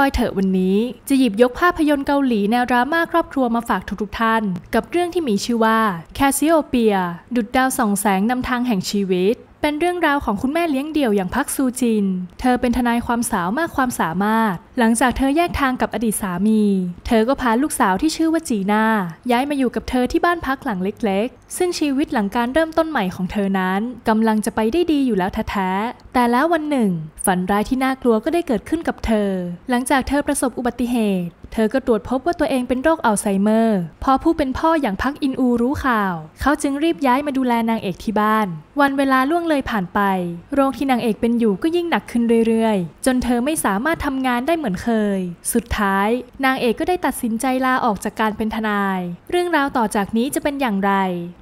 อยเถอะวันนี้จะหยิบยกภาพยนตร์เกาหลีแนวดราม่าครอบครัวมาฝากทุกกท่าน กับเรื่องที่มีชื่อว่า c a s s i o p e ี a ดุดดาวส่องแสงนำทางแห่งชีวิต เป็นเรื่องราวของคุณแม่เลี้ยงเดี่ยวอย่างพักซูจิน เธอเป็นทนายความสาวมากความสามารถหลังจากเธอแยกทางกับอดีตสามี เธอก็พาลูกสาวที่ชื่อว่าจีนาย้ายมาอยู่กับเธอที่บ้านพักหลังเล็กๆ ซึ่งชีวิตหลังการเริ่มต้นใหม่ของเธอนั้นกำลังจะไปได้ดีอยู่แล้วแท้ๆแต่แล้ววันหนึ่ง ฝันร้ายที่น่ากลัวก็ได้เกิดขึ้นกับเธอ หลังจากเธอประสบอุบัติเหตุ เธอก็ตรวจพบว่าตัวเองเป็นโรคอัลไซเมอร์ พอผู้เป็นพ่ออย่างพักอินอูรู้ข่าว เขาจึงรีบย้ายมาดูแลนางเอกที่บ้าน วันเวลาล่วงเลยผ่านไป โรคที่นางเอกเป็นอยู่ก็ยิ่งหนักขึ้นเรื่อยๆ จนเธอไม่สามารถทำงานได้เหมือนมือนเคย สุดท้ายนางเอกก็ได้ตัดสินใจลาออกจากการเป็นทนาย เรื่องราวต่อจากนี้จะเป็นอย่างไร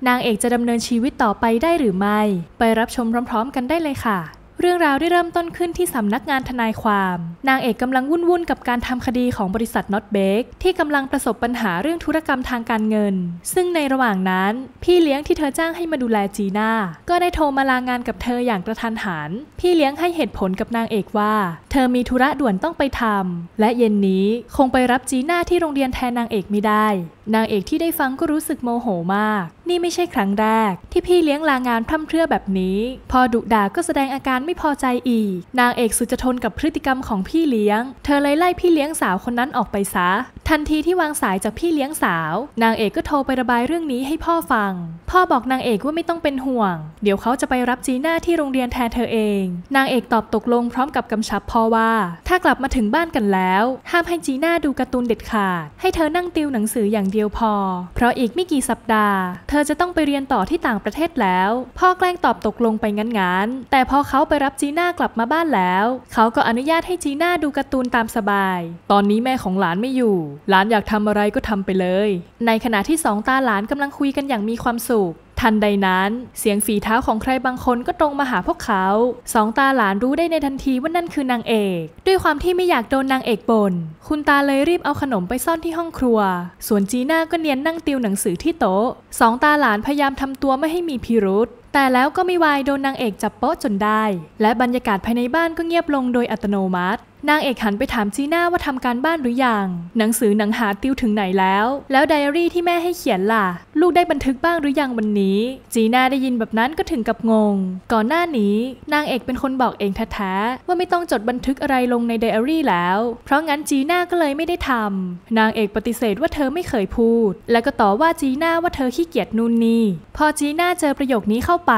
นางเอกจะดำเนินชีวิตต่อไปได้หรือไม่ ไปรับชมพร้อมๆ กันได้เลยค่ะเรื่องราวได้เริ่มต้นขึ้นที่สำนักงานทนายความ นางเอกกำลังวุ่นวุ่นกับการทำคดีของบริษัทน็อตเบกที่กำลังประสบปัญหาเรื่องธุรกรรมทางการเงิน ซึ่งในระหว่างนั้นพี่เลี้ยงที่เธอจ้างให้มาดูแลจีน่าก็ได้โทรมาลางานกับเธออย่างกระทันหันพี่เลี้ยงให้เหตุผลกับนางเอกว่า เธอมีธุระด่วนต้องไปทำและเย็นนี้คงไปรับจีน่าที่โรงเรียนแทนนางเอกไม่ได้ นางเอกที่ได้ฟังก็รู้สึกโมโหมากนี่ไม่ใช่ครั้งแรก ที่พี่เลี้ยงลางานพร่ำเพรื่อแบบนี้ พอดุด่าก็แสดงอาการไม่พอใจอีก นางเอกสุจะทนกับพฤติกรรมของพี่เลี้ยงเธอเลยไล่พี่เลี้ยงสาวคนนั้นออกไปซะ ทันทีที่วางสายจากพี่เลี้ยงสาว นางเอกก็โทรไประบายเรื่องนี้ให้พ่อฟัง พ่อบอกนางเอกว่าไม่ต้องเป็นห่วง เดี๋ยวเขาจะไปรับจีน่าที่โรงเรียนแทนเธอเอง นางเอกตอบตกลง พร้อมกับกำชับพ่อว่า ถ้ากลับมาถึงบ้านกันแล้ว ห้ามให้จีน่าดูการ์ตูนเด็ดขาดให้เธอนั่งติวหนังสืออย่างเดียวพอ เพราะอีกไม่กี่สัปดาห์เธธอจะต้องไปเรียนต่อที่ต่างประเทศแล้ว พ่อแกล้งตอบตกลงไปงั้นนแต่พอเขาไปรับจีน่ากลับมาบ้านแล้ว เขาก็อนุญาตให้จีน่าดูการ์ตูนตามสบาย ตอนนี้แม่ของหลานไม่อยู่ หลานอยากทำอะไรก็ทำไปเลย ในขณะที่สองตาหลานกำลังคุยกันอย่างมีความสุขทันใดนั้นเสียงฝีเท้าของใครบางคนก็ตรงมาหาพวกเขาสองตาหลานรู้ได้ในทันทีว่านั่นคือนางเอก ด้วยความที่ไม่อยากโดนนางเอกบน่นคุณตาเลยรีบเอาขนมไปซ่อนที่ห้องครัว ส่วนจีน่าก็เนียนนั่งติวหนังสือที่โต๊ะสองตาหลานพยายามทำตัวไม่ให้มีพิรุษแต่แล้วก็ไม่วายโดนนางเอกจับโป๊ะจนได้ และบรรยากาศภายในบ้านก็เงียบลงโดยอัตโนมัตินางเอกหันไปถามจีน่าว่าทำการบ้านหรืออยังหนังสือหนังหาติวถึงไหนแล้ว แล้วไดอารี่ที่แม่ให้เขียนล่ะ ลูกได้บันทึกบ้างหรืออยังวันนี้ จีน่าได้ยินแบบนั้นก็ถึงกับงง ก่อนหน้านี้ นางเอกเป็นคนบอกเองแท้ๆว่าไม่ต้องจดบันทึกอะไรลงในไดอารี่แล้ว เพราะงั้นจีน่าก็เลยไม่ได้ทำนางเอกปฏิเสธว่าเธอไม่เคยพูด และก็ต่อว่าจีน่าว่าเธอขี้เกียจนู่นนี่พอจีน่าเจอประโยคนี้เข้าไป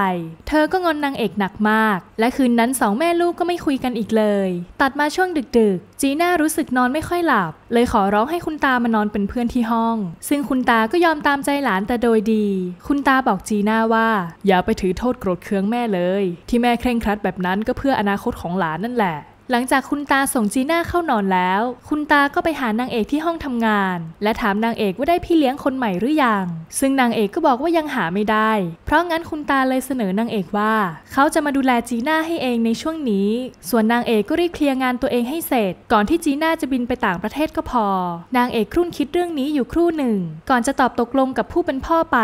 เธอก็งอนนางเอกหนักมาก และคืนนั้นสองแม่ลูกก็ไม่คุยกันอีกเลย ตัดมาช่วงดึกๆจีน่ารู้สึกนอนไม่ค่อยหลับ เลยขอร้องให้คุณตามานอนเป็นเพื่อนที่ห้อง ซึ่งคุณตาก็ยอมตามใจหลานแต่โดยดี คุณตาบอกจีน่าว่าอย่าไปถือโทษโกรธเคืองแม่เลย ที่แม่เคร่งครัดแบบนั้นก็เพื่ออนาคตของหลานนั่นแหละหลังจากคุณตาส่งจีน่าเข้านอนแล้ว คุณตาก็ไปหานางเอกที่ห้องทำงาน และถามนางเอกว่าได้พี่เลี้ยงคนใหม่หรือยัง ซึ่งนางเอกก็บอกว่ายังหาไม่ได้ เพราะงั้นคุณตาเลยเสนอนางเอกว่า เขาจะมาดูแลจีน่าให้เองในช่วงนี้ ส่วนนางเอกก็รีบเคลียร์งานตัวเองให้เสร็จก่อนที่จีน่าจะบินไปต่างประเทศก็พอ นางเอกครุ่นคิดเรื่องนี้อยู่ครู่หนึ่ง ก่อนจะตอบตกลงกับผู้เป็นพ่อไป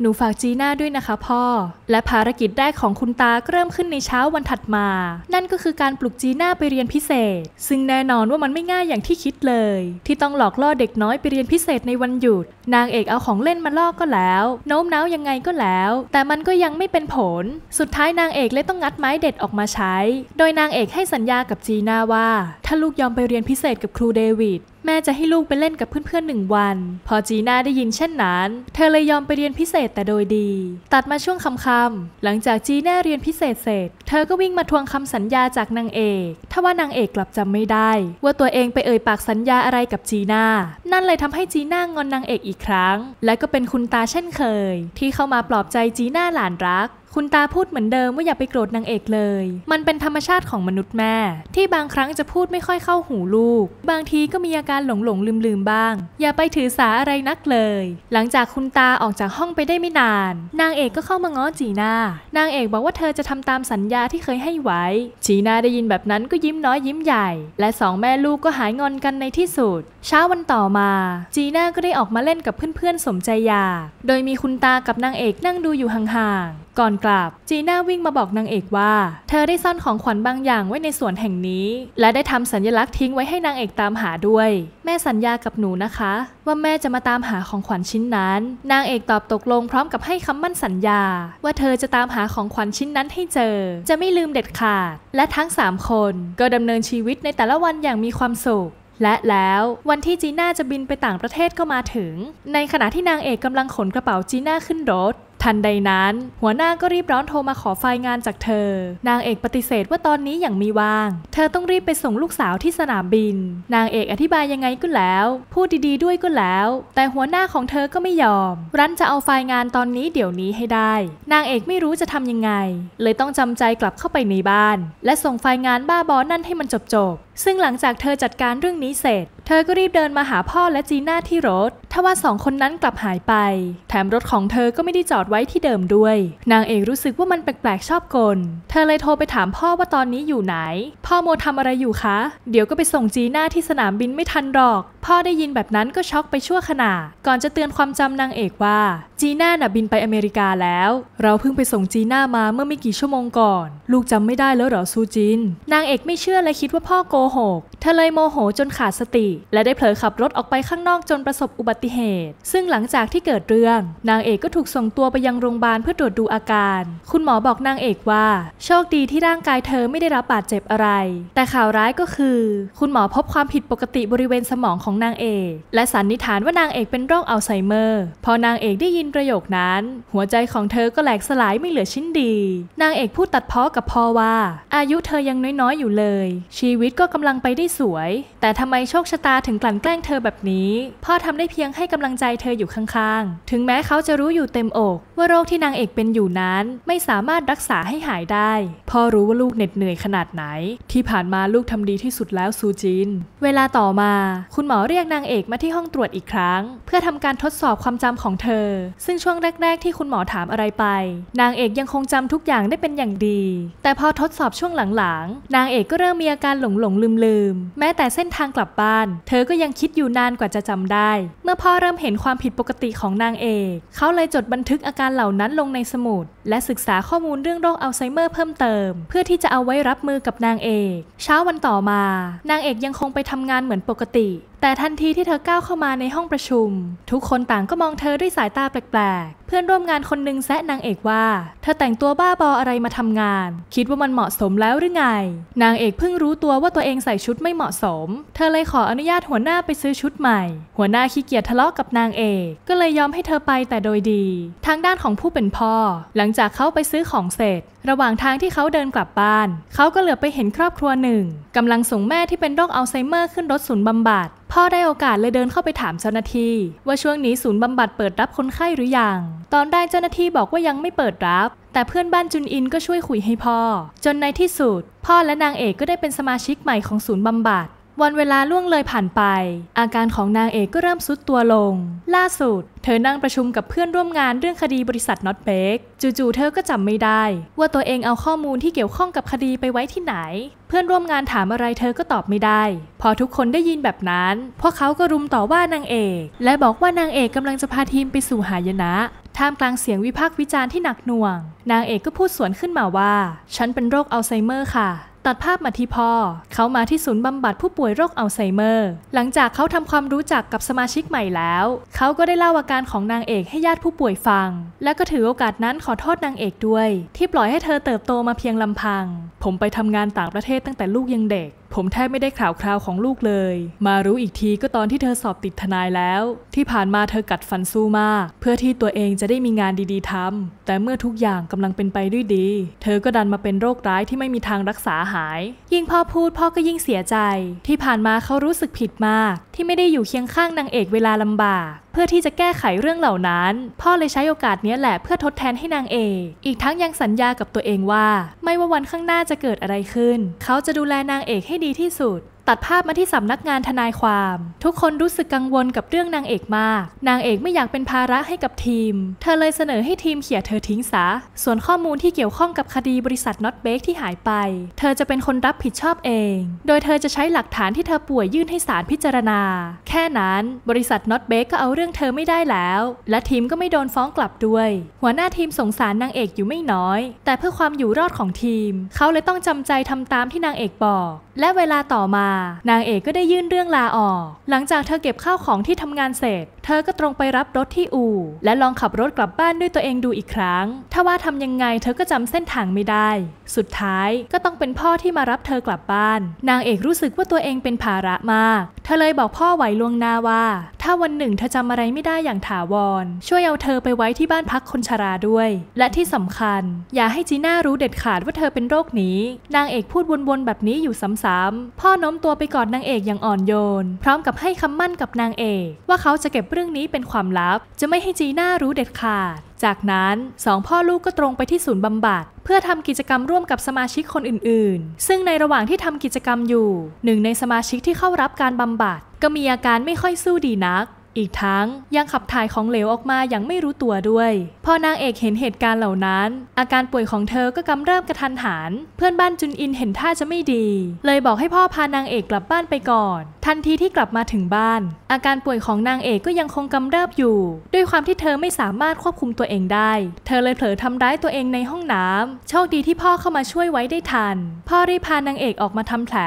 หนูฝากจีน่าด้วยนะคะพ่อ และภารกิจแรกของคุณตาก็เริ่มขึ้นในเช้าวันถัดมา นั่นก็คือการปลุกจีน่าไปเรียนพิเศษ ซึ่งแน่นอนว่ามันไม่ง่ายอย่างที่คิดเลย ที่ต้องหลอกล่อเด็กน้อยไปเรียนพิเศษในวันหยุดนางเอกเอาของเล่นมาล่อก็แล้ว โน้มน้าวยังไงก็แล้ว แต่มันก็ยังไม่เป็นผล สุดท้ายนางเอกเลยต้องงัดไม้เด็ดออกมาใช้ โดยนางเอกให้สัญญากับจีน่าว่าถ้าลูกยอมไปเรียนพิเศษกับครูเดวิดแม่จะให้ลูกไปเล่นกับเพื่อนๆหนึ่งวัน พอจีน่าได้ยินเช่นนั้น เธอเลยยอมไปเรียนพิเศษแต่โดยดี ตัดมาช่วงคำๆหลังจากจีน่าเรียนพิเศษเสร็จเธอก็วิ่งมาทวงคำสัญญาจากนางเอก ทว่านางเอกกลับจำไม่ได้ ว่าตัวเองไปเอ่ยปากสัญญาอะไรกับจีน่านั่นเลยทำให้จีน่างอนนางเอกอีกกครั้ง และก็เป็นคุณตาเช่นเคย ที่เข้ามาปลอบใจจีน่าหลานรัก คุณตาพูดเหมือนเดิมว่าอย่าไปโกรธนางเอกเลย มันเป็นธรรมชาติของมนุษย์แม่ ที่บางครั้งจะพูดไม่ค่อยเข้าหูลูก บางทีก็มีอาการหลงหลงลืมลืมบ้าง อย่าไปถือสาอะไรนักเลย หลังจากคุณตาออกจากห้องไปได้ไม่นาน นางเอกก็เข้ามาง้อจีน่านางเอกบอกว่าเธอจะทำตามสัญญาที่เคยให้ไว้ จีน่าได้ยินแบบนั้นก็ยิ้มน้อยยิ้มใหญ่ และสองแม่ลูกก็หายงอนกันในที่สุดเช้าวันต่อมา จีน่าก็ได้ออกมาเล่นกับเพื่อนๆสมใจอยาก โดยมีคุณตากับนางเอกนั่งดูอยู่ห่างๆ ก่อนกลับจีน่าวิ่งมาบอกนางเอกว่า เธอได้ซ่อนของขวัญบางอย่างไว้ในสวนแห่งนี้และได้ทำสัญลักษณ์ทิ้งไว้ให้นางเอกตามหาด้วย แม่สัญญากับหนูนะคะว่าแม่จะมาตามหาของขวัญชิ้นนั้น นางเอกตอบตกลงพร้อมกับให้คำมั่นสัญญา ว่าเธอจะตามหาของขวัญชิ้นนั้นให้เจอ จะไม่ลืมเด็ดขาด และทั้ง3คน ก็ดำเนินชีวิตในแต่ละวันอย่างมีความสุขและแล้ววันที่จีน่าจะบินไปต่างประเทศก็มาถึง ในขณะที่นางเอกกำลังขนกระเป๋าจีน่าขึ้นรถ ทันใดนั้น หัวหน้าก็รีบร้อนโทรมาขอไฟงานจากเธอ นางเอกปฏิเสธว่าตอนนี้อย่างมีว่าง เธอต้องรีบไปส่งลูกสาวที่สนามบิน นางเอกอธิบายยังไงก็แล้ว พูดดีๆ ด้วยก็แล้ว แต่หัวหน้าของเธอก็ไม่ยอม รั้นจะเอาไฟงานตอนนี้เดี๋ยวนี้ให้ได้ นางเอกไม่รู้จะทำยังไง เลยต้องจำใจกลับเข้าไปในบ้าน และส่งไฟงานบ้าบอนั่นให้มันจบซึ่งหลังจากเธอจัดการเรื่องนี้เสร็จ เธอก็รีบเดินมาหาพ่อและจีน่าที่รถทว่าสองคนนั้นกลับหายไป แถมรถของเธอก็ไม่ได้จอดไว้ที่เดิมด้วย นางเอกรู้สึกว่ามันแปลกๆชอบกลเธอเลยโทรไปถามพ่อว่าตอนนี้อยู่ไหน พ่อโมทำอะไรอยู่คะ เดี๋ยวก็ไปส่งจีน่าที่สนามบินไม่ทันหรอก พ่อได้ยินแบบนั้นก็ช็อกไปชั่วขณะ ก่อนจะเตือนความจำนางเอกว่า จีน่าน่ะบินไปอเมริกาแล้ว เราเพิ่งไปส่งจีน่ามาเมื่อไม่กี่ชั่วโมงก่อน ลูกจำไม่ได้แล้วเหรอซูจินนางเอกไม่เชื่อและคิดว่าพ่อโกหกเธอเลยโมโหจนขาดสติ และได้เผลอขับรถออกไปข้างนอกจนประสบอุบัติเหตุ ซึ่งหลังจากที่เกิดเรื่อง นางเอกก็ถูกส่งตัวไปยังโรงพยาบาลเพื่อตรวจดูอาการ คุณหมอบอกนางเอกว่าโชคดีที่ร่างกายเธอไม่ได้รับบาดเจ็บอะไร แต่ข่าวร้ายก็คือ คุณหมอพบความผิดปกติบริเวณสมองของนางเอก และสันนิษฐานว่านางเอกเป็นโรคอัลไซเมอร์ พอนางเอกได้ยินประโยคนั้น หัวใจของเธอก็แหลกสลายไม่เหลือชิ้นดี นางเอกพูดตัดพ้อกับพ่อว่าอายุเธอยังน้อยๆอยู่เลย ชีวิตก็กกำลังไปได้สวย แต่ทำไมโชคชะตาถึงกลั่นแกล้งเธอแบบนี้พ่อทำได้เพียงให้กำลังใจเธออยู่ข้างๆ ถึงแม้เขาจะรู้อยู่เต็มอก ว่าโรคที่นางเอกเป็นอยู่นั้น ไม่สามารถรักษาให้หายได้พ่อรู้ว่าลูกเหน็ดเหนื่อยขนาดไหน ที่ผ่านมาลูกทำดีที่สุดแล้วซูจินเวลาต่อมาคุณหมอเรียกนางเอกมาที่ห้องตรวจอีกครั้ง เพื่อทำการทดสอบความจำของเธอ ซึ่งช่วงแรก ๆ ที่คุณหมอถามอะไรไป นางเอกยังคงจำทุกอย่างได้เป็นอย่างดี แต่พอทดสอบช่วงหลังๆนางเอกก็เริ่มมีอาการหลงหลงลืมๆแม้แต่เส้นทางกลับบ้าน เธอก็ยังคิดอยู่นานกว่าจะจำได้ เมื่อพ่อเริ่มเห็นความผิดปกติของนางเอกเขาเลยจดบันทึกอาการเหล่านั้นลงในสมุด และศึกษาข้อมูลเรื่องโรคอัลไซเมอร์เพิ่มเติม เพื่อที่จะเอาไว้รับมือกับนางเอกเช้าวันต่อมา นางเอกยังคงไปทำงานเหมือนปกติแต่ทันทีที่เธอก้าวเข้ามาในห้องประชุม ทุกคนต่างก็มองเธอด้วยสายตาแปลก ๆ เพื่อนร่วมงานคนนึงแซะนางเอกว่าเธอแต่งตัวบ้าบออะไรมาทำงาน คิดว่ามันเหมาะสมแล้วหรือไง นางเอกเพิ่งรู้ตัวว่าตัวเองใส่ชุดไม่เหมาะสม เธอเลยขออนุญาตหัวหน้าไปซื้อชุดใหม่ หัวหน้าขี้เกียจทะเลาะกับนางเอก ก็เลยยอมให้เธอไปแต่โดยดี ทางด้านของผู้เป็นพ่อ หลังจากเขาไปซื้อของเสร็จระหว่างทางที่เขาเดินกลับบ้าน เขาก็เหลือไปเห็นครอบครัวหนึ่งกำลังส่งแม่ที่เป็นโรคอัลไซเมอร์ขึ้นรถศูนย์บำบัด พ่อได้โอกาสเลยเดินเข้าไปถามเจ้าหน้าที่ว่าช่วงนี้ศูนย์บำบัดเปิดรับคนไข้หรือยังตอนได้เจ้าหน้าที่บอกว่ายังไม่เปิดรับ แต่เพื่อนบ้านจุนอินก็ช่วยคุยให้พ่อ จนในที่สุด พ่อและนางเอกก็ได้เป็นสมาชิกใหม่ของศูนย์บำบัดวันเวลาล่วงเลยผ่านไป อาการของนางเอกก็เริ่มซุดตัวลง ล่าสุดเธอนั่งประชุมกับเพื่อนร่วมงานเรื่องคดีบริษัทน็อตเบกจู่ๆเธอก็จำไม่ได้ว่าตัวเองเอาข้อมูลที่เกี่ยวข้องกับคดีไปไว้ที่ไหน เพื่อนร่วมงานถามอะไรเธอก็ตอบไม่ได้ พอทุกคนได้ยินแบบนั้นพวกเขาก็รุมต่อว่านางเอก และบอกว่านางเอกกำลังจะพาทีมไปสู่หายนะท่ามกลางเสียงวิพากษ์วิจารณ์ที่หนักหน่วง นางเอกก็พูดสวนขึ้นมาว่า ฉันเป็นโรคอัลไซเมอร์ค่ะตัดภาพมาที่พ่อ เขามาที่ศูนย์บำบัดผู้ป่วยโรคอัลไซเมอร์ หลังจากเขาทำความรู้จักกับสมาชิกใหม่แล้ว เขาก็ได้เล่าอาการของนางเอกให้ญาติผู้ป่วยฟัง และก็ถือโอกาสนั้นขอโทษนางเอกด้วย ที่ปล่อยให้เธอเติบโตมาเพียงลำพัง ผมไปทำงานต่างประเทศตั้งแต่ลูกยังเด็กผมแทบไม่ได้ข่าวคราวของลูกเลย มารู้อีกทีก็ตอนที่เธอสอบติดทนายแล้ว ที่ผ่านมาเธอกัดฟันสู้มาก เพื่อที่ตัวเองจะได้มีงานดีๆทำแต่เมื่อทุกอย่างกำลังเป็นไปด้วยดี เธอก็ดันมาเป็นโรคร้ายที่ไม่มีทางรักษาหาย ยิ่งพ่อพูดพ่อก็ยิ่งเสียใจ ที่ผ่านมาเขารู้สึกผิดมาก ที่ไม่ได้อยู่เคียงข้างนางเอกเวลาลำบากพื่อที่จะแก้ไขเรื่องเหล่านั้น พ่อเลยใช้โอกาสนี้แหละเพื่อทดแทนให้นางเออีกทั้งยังสัญญากับตัวเองว่า ไม่ว่าวันข้างหน้าจะเกิดอะไรขึ้น เขาจะดูแลนางเอกให้ดีที่สุดตัดภาพมาที่สำนักงานทนายความ ทุกคนรู้สึกกังวลกับเรื่องนางเอกมาก นางเอกไม่อยากเป็นภาระให้กับทีม เธอเลยเสนอให้ทีมเขี่ยเธอทิ้งซะส่วนข้อมูลที่เกี่ยวข้องกับคดีบริษัทน็อตเบกที่หายไป เธอจะเป็นคนรับผิดชอบเอง โดยเธอจะใช้หลักฐานที่เธอป่วยยื่นให้ศาลพิจารณา แค่นั้นบริษัทน็อตเบกก็เอาเรื่องเธอไม่ได้แล้ว และทีมก็ไม่โดนฟ้องกลับด้วย หัวหน้าทีมสงสารนางเอกอยู่ไม่น้อย แต่เพื่อความอยู่รอดของทีม เขาเลยต้องจำใจทำตามที่นางเอกบอก และเวลาต่อมานางเอกก็ได้ยื่นเรื่องลาออกหลังจากเธอเก็บข้าวของที่ทำงานเสร็จเธอก็ตรงไปรับรถที่อู่และลองขับรถกลับบ้านด้วยตัวเองดูอีกครั้งถ้าว่าทำยังไงเธอก็จำเส้นทางไม่ได้ สุดท้ายก็ต้องเป็นพ่อที่มารับเธอกลับบ้าน นางเอกรู้สึกว่าตัวเองเป็นภาระมาก เธอเลยบอกพ่อไหวลวงนาว่า ถ้าวันหนึ่งเธอจำอะไรไม่ได้อย่างถาวร ช่วยเอาเธอไปไว้ที่บ้านพักคนชราด้วย และที่สำคัญ อย่าให้จีน่ารู้เด็ดขาดว่าเธอเป็นโรคนี้ นางเอกพูดวนๆแบบนี้อยู่ซ้ำๆพ่อน้มตัวไปกอดนางเอกอย่างอ่อนโยนพร้อมกับให้คำมั่นกับนางเอก ว่าเขาจะเก็บเรื่องนี้เป็นความลับจะไม่ให้จีน่ารู้เด็ดขาด จากนั้นสอง พ่อลูกก็ตรงไปที่ศูนย์บำบัด เพื่อทำกิจกรรมร่วมกับสมาชิกคนอื่นๆ ซึ่งในระหว่างที่ทำกิจกรรมอยู่หนึ่งในสมาชิกที่เข้ารับการบำบัด ก็มีอาการไม่ค่อยสู้ดีนัก อีกทั้งยังขับถ่ายของเหลวออกมาอย่างไม่รู้ตัวด้วย พอนางเอกเห็นเหตุการณ์เหล่านั้น อาการป่วยของเธอก็กำเริบกระทันหันเพื่อนบ้านจุนอินเห็นท่าจะไม่ดี เลยบอกให้พ่อพานางเอกกลับบ้านไปก่อนทันทีที่กลับมาถึงบ้าน อาการป่วยของนางเอกก็ยังคงกำเริบอยู่ ด้วยความที่เธอไม่สามารถควบคุมตัวเองได้ เธอเลยเผลอทำร้ายตัวเองในห้องน้ำโชคดีที่พ่อเข้ามาช่วยไว้ได้ทัน พ่อรีพานางเอกออกมาทำแผล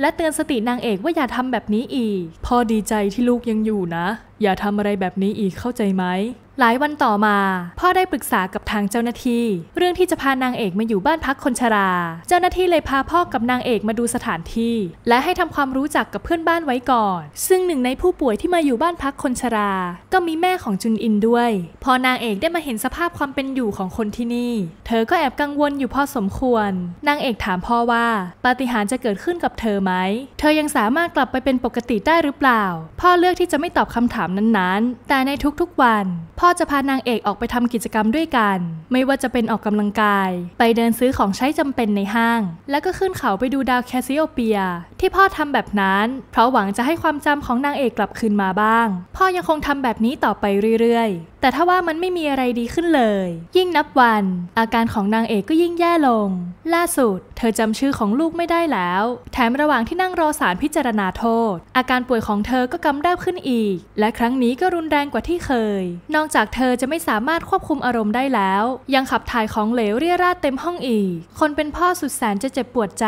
และเตือนสตินางเอกว่าอย่าทำแบบนี้อีก พ่อดีใจที่ลูกยังอยู่นะอย่าทำอะไรแบบนี้อีกเข้าใจไหม หลายวันต่อมา พ่อได้ปรึกษากับทางเจ้าหน้าที่ เรื่องที่จะพานางเอกมาอยู่บ้านพักคนชรา เจ้าหน้าที่เลยพาพ่อกับนางเอกมาดูสถานที่ และให้ทำความรู้จักกับเพื่อนบ้านไว้ก่อน ซึ่งหนึ่งในผู้ป่วยที่มาอยู่บ้านพักคนชรา ก็มีแม่ของจุนอินด้วย พอนางเอกได้มาเห็นสภาพความเป็นอยู่ของคนที่นี่ เธอก็แอบกังวลอยู่พอสมควร นางเอกถามพ่อว่าปาฏิหาริย์จะเกิดขึ้นกับเธอไหมเธอยังสามารถกลับไปเป็นปกติได้หรือเปล่า พ่อเลือกที่จะไม่ตอบคำถามนั้นๆ แต่ในทุกๆวัน พ่อจะพานางเอกออกไปทำกิจกรรมด้วยกัน ไม่ว่าจะเป็นออกกำลังกาย ไปเดินซื้อของใช้จำเป็นในห้าง แล้วก็ขึ้นเขาไปดูดาวแคสซิโอเปีย ที่พ่อทำแบบนั้น เพราะหวังจะให้ความจำของนางเอกกลับคืนมาบ้าง พ่อยังคงทำแบบนี้ต่อไปเรื่อยๆแต่ถ้าว่ามันไม่มีอะไรดีขึ้นเลย ยิ่งนับวัน อาการของนางเอกก็ยิ่งแย่ลง ล่าสุด เธอจำชื่อของลูกไม่ได้แล้ว แถมระหว่างที่นั่งรอสารพิจารณาโทษ อาการป่วยของเธอก็กำเริบขึ้นอีก และครั้งนี้ก็รุนแรงกว่าที่เคย นอกจากเธอจะไม่สามารถควบคุมอารมณ์ได้แล้ว ยังขับถ่ายของเหลวเรี่ยราดเต็มห้องอีก คนเป็นพ่อสุดแสนจะเจ็บปวดใจ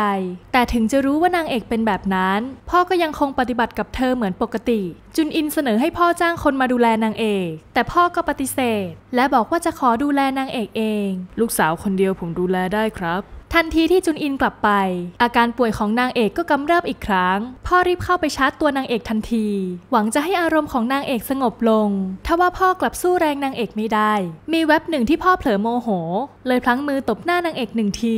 แต่ถึงจะรู้ว่านางเอกเป็นแบบนั้น พ่อก็ยังคงปฏิบัติกับเธอเหมือนปกติ จุนอินเสนอให้พ่อจ้างคนมาดูแลนางเอก แต่พ่อก็ปฏิเสธและบอกว่าจะขอดูแลนางเอกเอง ลูกสาวคนเดียวผมดูแลได้ครับทันทีที่จุนอินกลับไป อาการป่วยของนางเอกก็กำเริบอีกครั้ง พ่อรีบเข้าไปชาร์จตัวนางเอกทันที หวังจะให้อารมณ์ของนางเอกสงบลงทว่าพ่อกลับสู้แรงนางเอกไม่ได้ มีเว็บหนึ่งที่พ่อเผลอโมโหเลยพลั้งมือตบหน้านางเอกหนึ่งที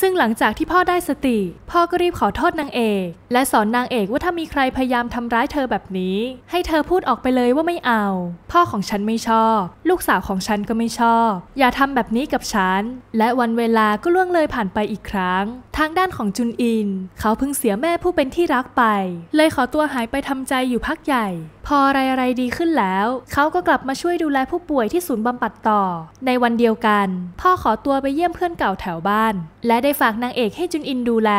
ซึ่งหลังจากที่พ่อได้สติ พ่อก็รีบขอโทษนางเอก และสอนนางเอกว่าถ้ามีใครพยายามทำร้ายเธอแบบนี้ ให้เธอพูดออกไปเลยว่าไม่เอา พ่อของฉันไม่ชอบ ลูกสาวของฉันก็ไม่ชอบ อย่าทำแบบนี้กับฉันและวันเวลาก็ล่วงเลยผ่านไปอีกครั้งทางด้านของจุนอินเขาเพิ่งเสียแม่ผู้เป็นที่รักไป เลยขอตัวหายไปทำใจอยู่พักใหญ่ พออะไรๆดีขึ้นแล้วเขาก็กลับมาช่วยดูแลผู้ป่วยที่ศูนย์บำบัดต่อ ในวันเดียวกัน พ่อขอตัวไปเยี่ยมเพื่อนเก่าแถวบ้าน และได้ฝากนางเอกให้จุนอินดูแล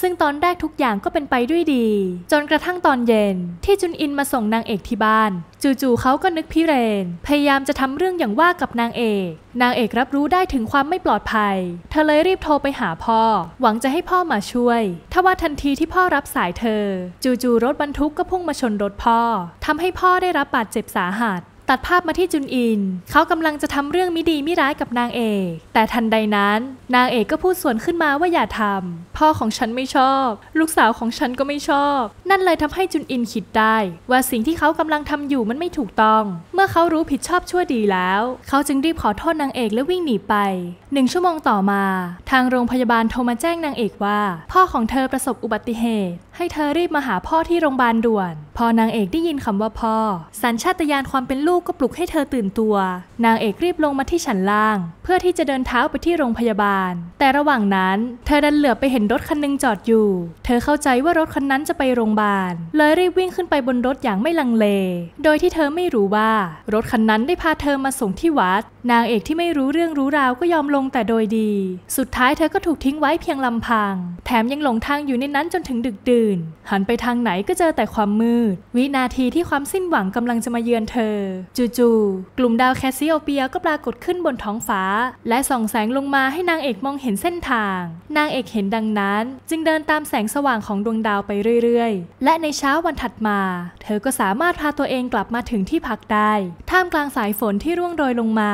ซึ่งตอนแรกทุกอย่างก็เป็นไปด้วยดี จนกระทั่งตอนเย็น ที่จุนอินมาส่งนางเอกที่บ้าน จู่ๆเขาก็นึกพิเรนพยายามจะทำเรื่องอย่างว่ากับนางเอก นางเอกรับรู้ได้ถึงความไม่ปลอดภัยเธอเลยรีบโทรไปหาพ่อหวังงจะให้พ่อมาช่วย ทว่าทันทีที่พ่อรับสายเธอ จูจ่ๆรถบรรทุกก็พุ่งมาชนรถพ่อ ทำให้พ่อได้รับบาดเจ็บสาหัสตัดภาพมาที่จุนอิน เขากำลังจะทำเรื่องมิดีมิร้ายกับนางเอก แต่ทันใดนั้น นางเอกก็พูดสวนขึ้นมาว่าอย่าทำ พ่อของฉันไม่ชอบ ลูกสาวของฉันก็ไม่ชอบ นั่นเลยทำให้จุนอินคิดได้ ว่าสิ่งที่เขากำลังทำอยู่มันไม่ถูกต้อง เมื่อเขารู้ผิดชอบชั่วดีแล้ว เขาจึงรีบขอโทษนางเอกและวิ่งหนีไป หนึ่งชั่วโมงต่อมา ทางโรงพยาบาลโทรมาแจ้งนางเอกว่า พ่อของเธอประสบอุบัติเหตุ ให้เธอรีบมาหาพ่อที่โรงพยาบาลด่วน พอนางเอกได้ยินคำว่าพ่อ สัญชาตญาณความเป็นลูกูกก็ปลุกให้เธอตื่นตัว นางเอกรีบลงมาที่ชั้นล่าง เพื่อที่จะเดินเท้าไปที่โรงพยาบาล แต่ระหว่างนั้น เธอดันเหลือบไปเห็นรถคันนึงจอดอยู่ เธอเข้าใจว่ารถคันนั้นจะไปโรงพยาบาล เลยรีบวิ่งขึ้นไปบนรถอย่างไม่ลังเล โดยที่เธอไม่รู้ว่า รถคันนั้นได้พาเธอมาส่งที่วัดนางเอกที่ไม่รู้เรื่องรู้ราวก็ยอมลงแต่โดยดี สุดท้ายเธอก็ถูกทิ้งไว้เพียงลำพัง แถมยังหลงทางอยู่ในนั้นจนถึงดึกดื่น หันไปทางไหนก็เจอแต่ความมืด วินาทีที่ความสิ้นหวังกำลังจะมาเยือนเธอ จู่ๆ กลุ่มดาวแคสซิโอเปียก็ปรากฏขึ้นบนท้องฟ้า และส่องแสงลงมาให้นางเอกมองเห็นเส้นทาง นางเอกเห็นดังนั้นจึงเดินตามแสงสว่างของดวงดาวไปเรื่อยๆ และในเช้าวันถัดมา เธอก็สามารถพาตัวเองกลับมาถึงที่พักได้ท่ามกลางสายฝนที่ร่วงโรยลงมา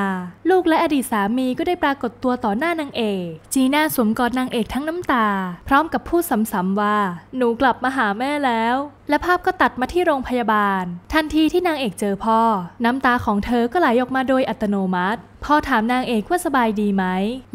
ลูกและอดีตสามีก็ได้ปรากฏตัวต่อหน้านางเอก จีน่าสวมกอดนางเอกทั้งน้ำตา พร้อมกับพูดซ้ำๆว่า หนูกลับมาหาแม่แล้วและภาพก็ตัดมาที่โรงพยาบาล ทันทีที่นางเอกเจอพ่อ น้ำตาของเธอก็ไหลออกมาโดยอัตโนมัติ พ่อถามนางเอกว่าสบายดีไหม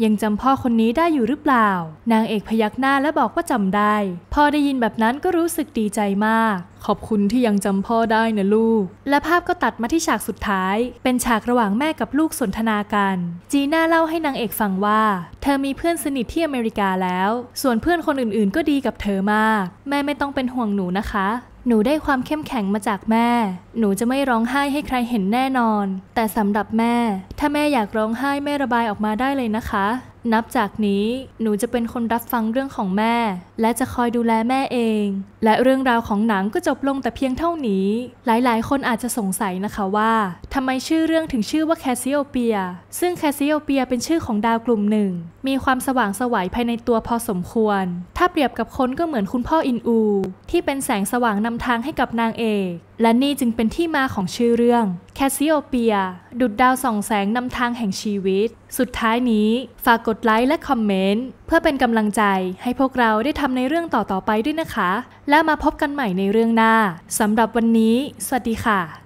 ยังจำพ่อคนนี้ได้อยู่หรือเปล่า นางเอกพยักหน้าและบอกว่าจำได้ พ่อได้ยินแบบนั้นก็รู้สึกดีใจมาก ขอบคุณที่ยังจำพ่อได้นะลูก และภาพก็ตัดมาที่ฉากสุดท้าย เป็นฉากระหว่างแม่กับลูกสนทนากัน จีน่าเล่าให้นางเอกฟังว่าธอมีเพื่อนสนิทที่อเมริกาแล้ว ส่วนเพื่อนคนอื่น ๆ ก็ดีกับเธอมาก แม่ไม่ต้องเป็นห่วงหนูนะคะ หนูได้ความเข้มแข็งมาจากแม่ หนูจะไม่ร้องไห้ให้ใครเห็นแน่นอน แต่สำหรับแม่ ถ้าแม่อยากร้องไห้แม่ระบายออกมาได้เลยนะคะนับจากนี้หนูจะเป็นคนรับฟังเรื่องของแม่ และจะคอยดูแลแม่เอง และเรื่องราวของหนังก็จบลงแต่เพียงเท่านี้ หลายๆ คนอาจจะสงสัยนะคะว่าทำไมชื่อเรื่องถึงชื่อว่าแคสซิโอเปีย ซึ่งแคสซิโอเปียเป็นชื่อของดาวกลุ่มหนึ่ง มีความสว่างสวัยภายในตัวพอสมควร ถ้าเปรียบกับคนก็เหมือนคุณพ่ออินอู ที่เป็นแสงสว่างนำทางให้กับนางเอกและนี่จึงเป็นที่มาของชื่อเรื่องแคสิโอเปียดุดดาวส่องแสงนำทางแห่งชีวิต สุดท้ายนี้ฝากกดไลค์และคอมเมนต์ เพื่อเป็นกำลังใจให้พวกเราได้ทำในเรื่องต่อๆไปด้วยนะคะ และมาพบกันใหม่ในเรื่องหน้าสำหรับวันนี้ สวัสดีค่ะ